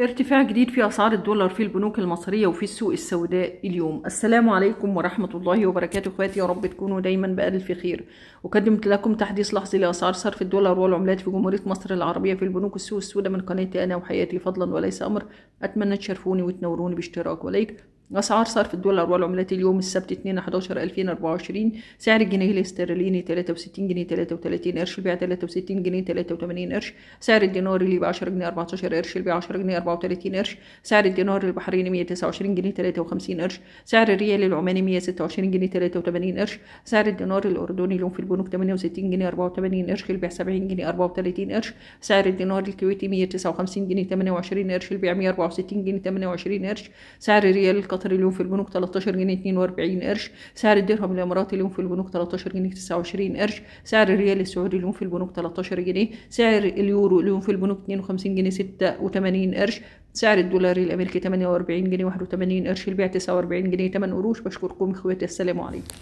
ارتفاع جديد في أسعار الدولار في البنوك المصرية وفي السوق السوداء اليوم السلام عليكم ورحمة الله وبركاته اخواتي يا رب تكونوا دايما بألف خير وقدمت لكم تحديث لحظي لأسعار صرف الدولار والعملات في جمهورية مصر العربية في البنوك السوق السوداء من قناتي أنا وحياتي فضلا وليس أمر أتمنى تشرفوني وتنوروني باشتراك ولايك أسعار صرف الدولار والعملات اليوم السبت 2 11 2024 سعر الجنيه الاسترليني 63 جنيه 33 قرش البيع 63 جنيه 83 قرش سعر الدينار اللي ب 10 جنيه 14 قرش البيع 10 جنيه 34 قرش سعر الدينار البحريني 129 جنيه 53 قرش سعر الريال العماني 126 جنيه 83 قرش سعر الدينار الأردني اليوم في البنوك 68 جنيه 84 قرش البيع 70 جنيه 34 قرش سعر الدينار الكويتي 159 جنيه 28 قرش البيع 164 جنيه 28 قرش سعر الريال القطر اليوم في البنوك 13 جنيه 42 قرش سعر الدرهم الاماراتي اليوم في البنوك 13 جنيه 29 قرش سعر الريال السعودي اليوم في البنوك 13 جنيه سعر اليورو اليوم في البنوك 52 جنيه 86 قرش سعر الدولار الامريكي 48 جنيه 81 قرش البيع 49 جنيه 8 قروش بشكركم اخواتي السلام عليكم